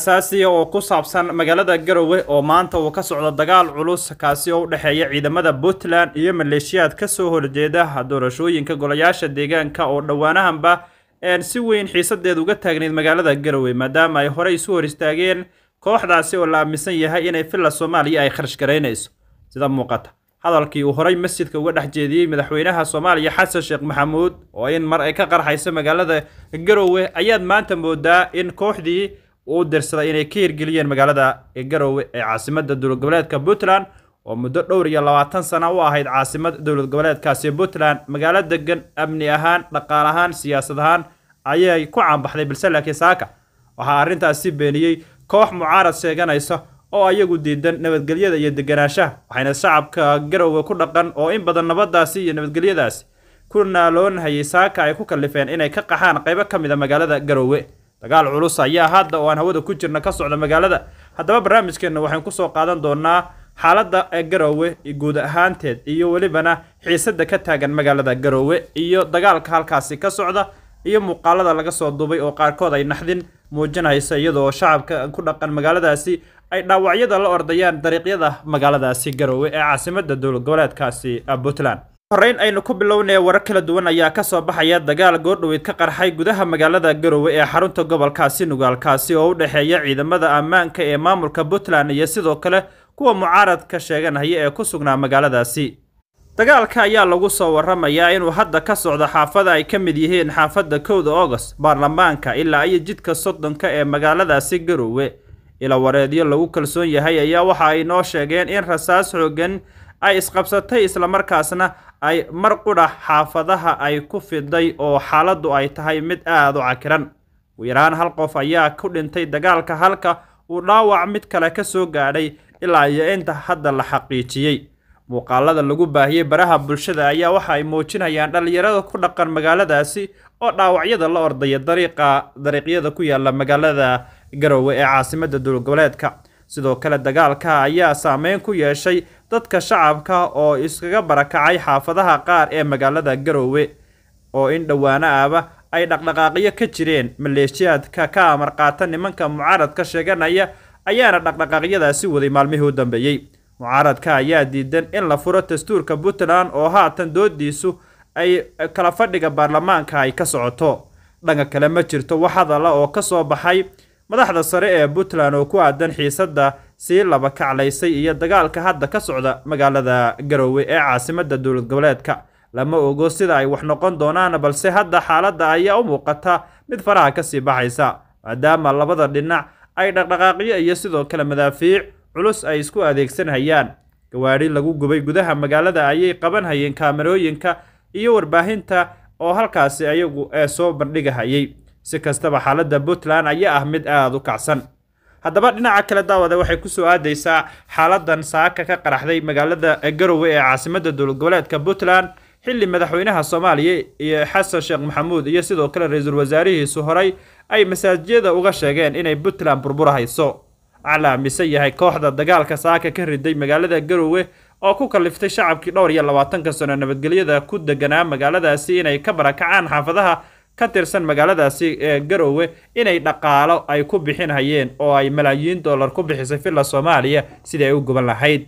asaasiya oo ku saabsan magaalada garowe oo maanta uu ka socdo dagaal culus kaasi oo u dhexeeya ciidamada puntland iyo maleeshiyaad kasoo horjeeda doorashooyinka golayaasha deegaanka oo dhowaanahanba een si weyn xiisadeed uga taagnayd magaalada garowe maadaama ay horay isu hor istaageen kooxdaasi oo la aaminsan yahay inay filla soomaaliya ay kharash garaynayso sida muuqata hadalkii uu horey masjidka uga dhex jeediyey madaxweynaha soomaaliya xasan sheekh maxamuud oo in mar ay ka qarxayso magaalada garowe ayaad maanta moodaa in kooxdii u dirsaday inay ka hirgeliyeen magaalada garowe ee caasimada dowlad goboleedka puntland oo muddo dhowr iyo labaatan sana u ahayd caasimad dowlad goboleedkaasi puntland magaalo deggan amni ahaan dhaqaal ahaan siyaasad ahaan ayay ku caanbaxday balse laakiin saaka waxaa arrintaasi beeniyey koox mucaarad sheeganaysa oo ayagu diidan nabadgelyada iyo degganaanshaha waxayna shacabka garowe ku dhaqan oo in badan nabadaasi iyo nabadgelyadaasi ku naaloonhayay saaka ay ku kallifeen inay ka qaxaan qaybo ka mid a ah magaalada garowe dagaal culus ayaa hadda oo aan hawada ku jirna ka socda magaalada haddaba barnaamijkeenna waxaan ku soo qaadan doonaa xaaladda garoowe guud ahaanteed iyo welibana xiisadda ka taagan magaalada garoowe iyo dagaalka halkaasi ka socda iyo muuqaalada laga soo duubay oo qaarkood ay naxdin muujinaysa iyadoo shacabka ku dhaqan magaaladaasi ay dhaawacyada la ordayaan dariiqyada magaaladaasi garoowe ee caasimadda dowlad goboleedkaasi puntland horeyn aynu ku bilownay warar kala duwan ayaa ka soo baxaya dagaal goordhoweyd ka qarxay gudaha magaalada garowe ee xarunta gobolkaasi nugaalkaasi oo u dhexeeya ciidamada ammaanka ee maamulka puntland iyo sidoo kale kuwa mucaaradka sheeganhaya ee ku sugnaa magaaladaasi dagaalka ayaa lagu soo waramayaa inuu hadda ka socdo xaafada ay ka mid yihiin xaafadda kowda ogost baarlamaanka ilaa iyo jidka soddonka ee magaaladaasi garowe ila wareedyo lagu kalsoon yahay ayaa waxa ay noo sheegeen in rasaas xooggan ay isqabsatay islamarkaasna ay mar qudha xaafadaha ay ku fiday oo xaaladdu ay tahay mid aad u cakiran ugu yaraan hal qof ayaa ku dhintay dagaalka halka uu dhaawac mid kale ka soo gaadhay ilaa iyo inta hadda la xaqiijiyey muuqaalada lagu baahiyey baraha bulshada ayaa waxa ay muujinayaan dhallinyarada ku dhaqan magaaladaasi oo dhaawacyada la ordaya dariiqa dariiqyada ku yaalla magaalada garowe ee caasimadda dowlgoboleedka sidoo kale dagaalka ayaa saameyn ku yeeshay dadka shacabka oo iskaga barakacay xaafadaha qaar ee magaalada Garowe oo in dhawaana aba ay dhaqdhaqaaqyo ka jireen maleeshiyaadka ka amar qaata nimanka mucaaradka sheeganaya ayaana dhaqdhaqaaqyadaasi waday maalmihii u dambeeyey mucaaradka ayaa diidan in la furo dastuurka puntland oo haatan doodiisu ay kala fadhiga baarlamaanka ay ka socoto dhanka kale ma jirto wax hadala oo ka soo baxay madaxda sare ee puntland oo ku aadan xiisadda sii laba kaclaysay iyo dagaalka hadda ka socda magaalada garoowe ee caasimadda dowlad goboleedka lama ogo sida ay wax noqon doonaan balse hadda xaaladda ayaa u muuqata mid faraha kasii baxaysa maadaama labada dhinac ay dhaqdhaqaaqyo iyo sidoo kale madaafiic culus ay isku adeegsanhayaan gawaadhi lagu gubay gudaha magaalada ayay qaban hayeen kaamarooyinka iyo warbaahinta oo halkaasi ayagu ee soo bandhigahayay si kastaba xaaladda puntland ayaa ah mid aada u kacsan haddaba dhinaca kale daawada waxay ku soo aadaysaa xaaladan saaka ka qaraxday magaalada garowe ee caasimada dowlad goboleedka puntland xilli madaxweynaha soomaaliya iyo xasan sheekh maxamuud iyo sidoo kale ra-iisul wasaarihiisu horay ay masaajiyada uga sheegeen inay puntland burburahayso aclaa mise yahay kooxda dagaalka saaka ka riday magaalada garowe oo ku kalliftay shacabkii dhowr iyo labaatanka sano nabadgelyada ku deganaa magaaladaasi inay ka barakacaan xaafadaha ka tirsan magaaladaasi ee garowe inay dhaqaalo ay ku bixinhayeen oo ay malaayiin dollar ku bixisay filla soomaaliya sidii ay u guban lahayd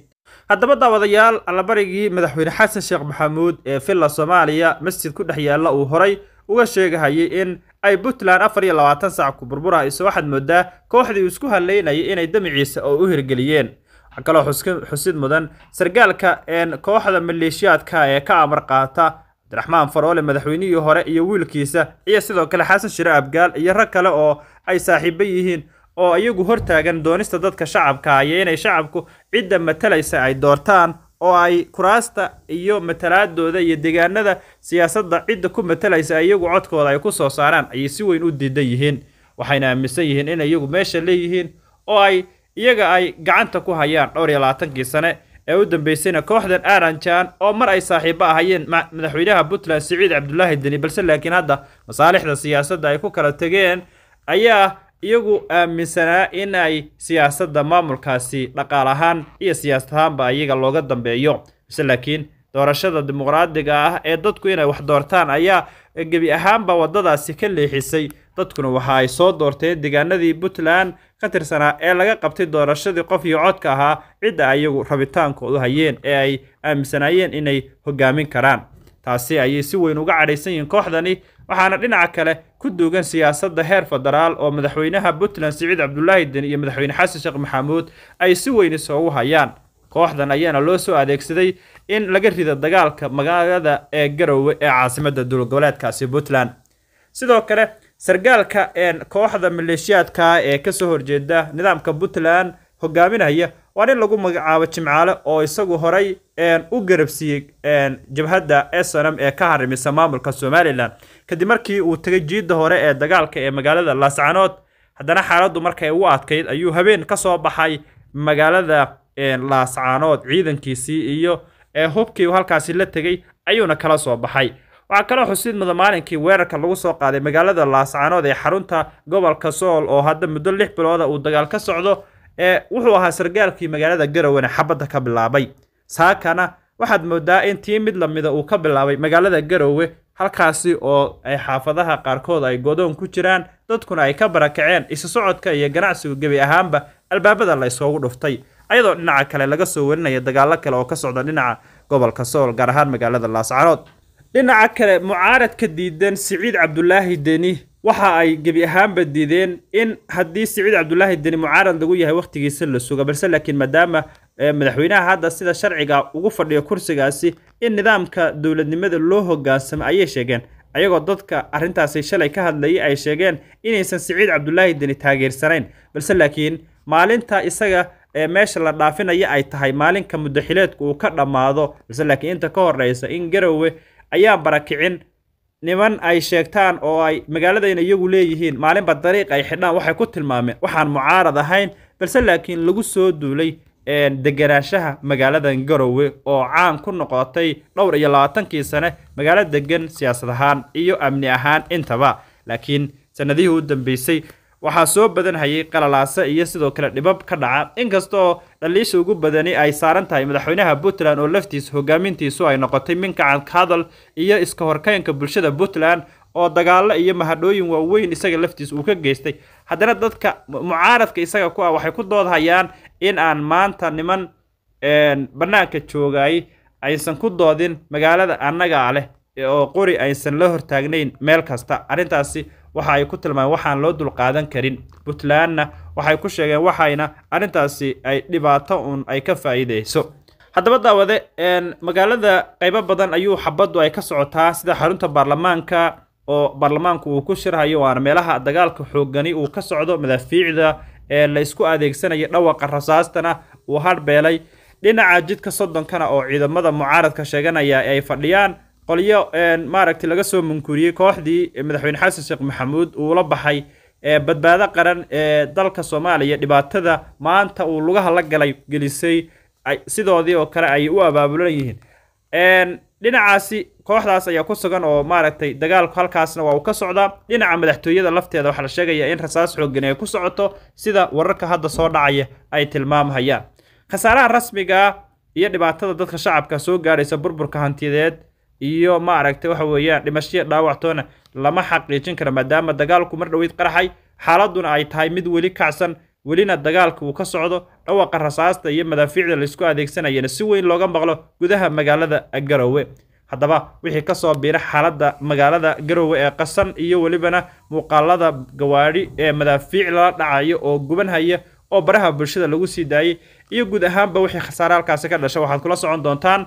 haddaba daawadayaal allabarigii madaxweyne xasan sheekh maxamuud ee filla soomaaliya masjid ku dhex yaalla uu horay uga sheegahayay in ay puntland afar iyo labaatan saac ku burbura hayso waxaad moodaa kooxdii isku hadlaynayay inay damiciisa oo u hirgeliyeen waxaa kaloo xusid mudan sargaalka een kooxda maleeshiyaadka ah ee ka amar qaata abdiraxmaan faroole madaxweynihii hore iyo wiilkiisa iyo sidoo kale xasan shire abgaal iyo rag kale oo ay saaxiibba yihiin oo iyagu hortaagan doonista dadka shacabka iyo inay shacabku cidda matalaysa ay doortaan oo ay kuraasta iyo matalaadooda iyo degaanada siyaasadda cidda ku matalaysa iyagu codkooda ay ku soo saaraan ayay si weyn u diidan yihiin waxayna aaminsan yihiin inay iyagu meesha leeyihiin oo ay iyaga ay gacanta ku hayaan dhowr iyo labaatankii sane ee u dambeysayna kooxdan Aranjan oo mar ay saaxiibo ahaayeen madaxweynaha Puntland Siciid cabdulaahi Deni balse laakiin hadda masaalixda siyaasadda ay ku kala tegeen ayaa iyagu aaminsanaa in ay siyaasadda maamulkaasi dhaqaal ahaan iyo siyaasad ahaanba iyaga looga dambeeyo base laakiin doorashada dimuqraadiga ah ee dadku inay wax doortaan ayaa gebi ahaanba waddadaasi ka leexisay dadkuna waxa ay soo doorteen deegaanadii puntland ka tirsanaa ee laga qabtay doorashadii qofkii codka ahaa cidda ayagu rabitaankoodu hayeen ee ay aaminsanaayeen inay hogaamin karaan taasi ayay si weyn uga cadhaysan yihiin kooxdani waxaana dhinaca kale ku duugan siyaasadda heer federaal oo madaxweynaha puntland siciid cabdulaahi deni iyo madaxweyne xasan sheekh maxamuud ay si weyn isoogu hayaan kooxdan ayaana loo soo adeegsaday in laga rida dagaalka magaalada ee garowe ee caasimadda dowlad goboleedkaasi puntland sidoo kale sargaalka kooxda maleeshiyaadka ee kasoo horjeeda nidaamka puntland hogaaminaya waa nin lagu magacaabo jimcaale oo isagu horay u garabsiiyey jabhadda snm ee ka harimisa maamulka somalilan kadib markii uu tegay jiidda hore ee dagaalka ee magaalada laascanood haddana xaaladdu markay ugu adkayd ayuu habeen ka soo baxay magaalada laascanood ciidankiisii iyo hubkii halkaasi la tegey ayuuna kala soo baxay waxaa kaloo xusid mudan maalinkii weerarka lagu soo qaaday magaalada laascaanood ee xarunta gobolka sool oo hadda muddo lix bilooda uu dagaal ka socdo ee wuxuu ahaa sargaalkii magaalada garowen xabadda ka bilaabay saakana waxaad moodaa in tii mid lamida uu ka bilaabay magaalada garowe halkaasi oo ay xaafadaha qaarkood ay godoon ku jiraan dadkuna ay ka barakaceen isu socodka iyo ganacsigu gebi ahaanba albaabada la ysoogu dhuftay ayadoo dhinaca kale laga soo warinaya dagaallo kale oo ka socda dhinaca gobolka sool gaar ahaan magaalada laascaanood dhinaca kale mucaaradka diidan siciid cabdulaahi deni waxa ay gebi ahaanba diideen in haddii siciid cabdulaahi deni mucaarad lagu yahay wakhtigiisa la suga balse laakiin maadaama eh, madaxweynaha hadda sida sharciga ugu fadhiyo kursigaasi in nidaamka dowladnimada loo hogaansamo ayay sheegeen ayagoo dadka arrintaasi shalay ka hadlayay ay sheegeen inaysan siciid cabdulaahi deni taageersanayn balse laakiin maalinta isaga ee eh, meesha la dhaafinaya ay tahay maalinka muddaxileedku uu ka dhammaado balse laakiin inta ka horeysa in garowe ayaa barakicin niman ay sheegtaan oo ay magaaladayna iyagu leeyihiin maalinba dariiq ay xidhaan waxay ku tilmaameen waxaan mucaarad ahayn balse laakiin lagu soo duulay deganaanshaha magaalada garowe oo caan ku noqotay dhowr iyo labaatankii sane magaalo degan siyaasad ahaan iyo amni ahaan intaba laakiin sannadihii u dambeysay waxaa soo badanhayay qalalaase iyo sidoo kale dhibab ka dhaca inkastoo dhaliisha ugu badani ay saaran tahay madaxweynaha puntland oo laftiisa hogaamintiisu ay noqotay minka hadal iyo iska horkeynka bulshada puntland oo dagaallo iyo mahadhooyin waaweyn isaga laftiis uu ka geystay haddana dadka mucaaradka isaga ku ah waxay ku doodhayaan in aan maanta niman bannaanka joogay aysan ku doodin magaalada annagaa leh oo qori aysan la hortaagnayn meel kasta arrintaasi waxa ay ku tilmaameen waxaan loo dulqaadan karin puntlandna waxay ku sheegeen waxayna arrintaasi ay dhibaato uun ay ka faa'iideyso haddaba daawade magaalada qaybo badan ayuu xabaddu ay ka socotaa sida xarunta baarlamaanka oo baarlamaanku uu ku shirhayo waana meelaha dagaalka xooggani uu ka socdo madaafiicda ee la adeegsanayo dhawaqa rasaastana uu harbeelay dhinaca jidka soddonkana oo ciidamada mucaaradka sheeganaya ee ay fadhiyaan qolyo maaragti laga soo mankuuriyey kooxdii madaxweyne xasan sheekh maxamuud uula baxay badbaado qaran ee dalka soomaaliya dhibaatada maanta uu lugaha la galay gelisay sidoodii oo kale ay u abaabulan yihiin dhinacaasi kooxdaas ayaa ku sugan oo maaragtay dagaalku halkaasna waa uu ka socdaa dhinaca madaxtooyada lafteeda waxaa la sheegaya in rasaas xoogan ay ku socoto sida wararka hadda soo dhacaya ay tilmaamhayaan khasaaraha rasmiga ah iyo dhibaatada dadka shacabka soo gaadhaysa burburka hantiyadeed iyo maaragtay waxa weeyaan dhimashyo dhaawactoona lama xaqiijin kara maadaama dagaalku mar dhoweyd qaraxay xaaladuna ay tahay mid weli kacsan welina dagaalka uu ka socdo dhawaqa rasaasta iyo madaafiicda laysku adeegsanayana si weyn looga maqlo gudaha magaalada garowe haddaba wixii ka soo biira xaaladda magaalada garowe ee qasan iyo welibana muuqaalada gawaadhi ee madaafiic lala dhacayo oo gubanhaya oo baraha bulshada lagu sii daayey iyo guud ahaanba wixii khasaare halkaasi ka dhasha waxaad kula socon doontaan